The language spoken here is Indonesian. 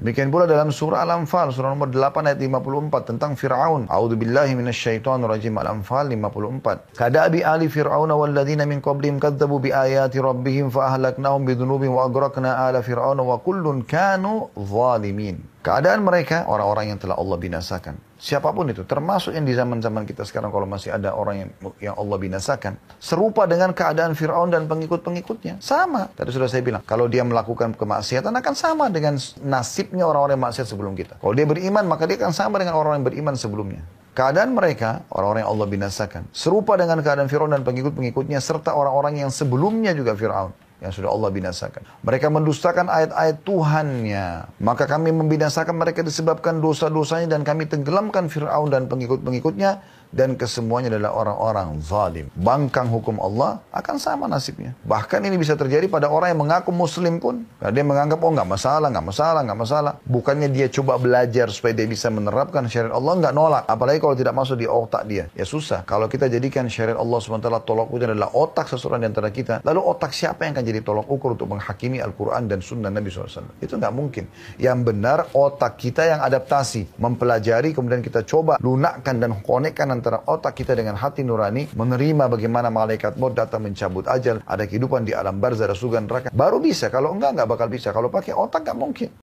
Demikian pula dalam surah Al-Anfal, surah nomor 8 ayat 54 tentang Fir'aun. A'udhu billahi minasyaitan rajim Al-Anfal 54. Kadabi ali wal walladzina min qablim kadzabu bi ayati rabbihim fa ahlaknahum bidunubihim wa agraqna ala Fir'aun wa kullun kanu zalimin. Keadaan mereka orang-orang yang telah Allah binasakan. Siapapun itu, termasuk yang di zaman-zaman kita sekarang kalau masih ada orang yang yang Allah binasakan, serupa dengan keadaan Firaun dan pengikut-pengikutnya. Sama. Tadi sudah saya bilang, kalau dia melakukan kemaksiatan akan sama dengan nasibnya orang-orang yang maksiat sebelum kita. Kalau dia beriman, maka dia akan sama dengan orang yang beriman sebelumnya. Keadaan mereka, orang-orang yang Allah binasakan, serupa dengan keadaan Firaun dan pengikut-pengikutnya serta orang-orang yang sebelumnya juga Firaun yang sudah Allah binasakan. Mereka mendustakan ayat-ayat Tuhannya. Maka kami membinasakan mereka disebabkan dosa-dosanya dan kami tenggelamkan Fir'aun dan pengikut-pengikutnya. Dan kesemuanya adalah orang-orang zalim. Bangkang hukum Allah akan sama nasibnya. Bahkan ini bisa terjadi pada orang yang mengaku muslim pun. Karena dia menganggap, oh nggak masalah, nggak masalah, nggak masalah. Bukannya dia coba belajar supaya dia bisa menerapkan syariat Allah, nggak nolak. Apalagi kalau tidak masuk di otak dia. Ya susah. Kalau kita jadikan syariat Allah SWT tolak adalah otak seseorang di antara kita. Lalu otak siapa yang akan jadi ukur untuk menghakimi Al-Quran dan Sunnah Nabi SAW. Itu nggak mungkin. Yang benar otak kita yang adaptasi, mempelajari kemudian kita coba lunakkan dan konekkan antara otak kita dengan hati nurani, menerima bagaimana malaikat maut datang mencabut ajal, ada kehidupan di alam barzah, ada surga neraka. Baru bisa. Kalau enggak nggak bakal bisa. Kalau pakai otak nggak mungkin.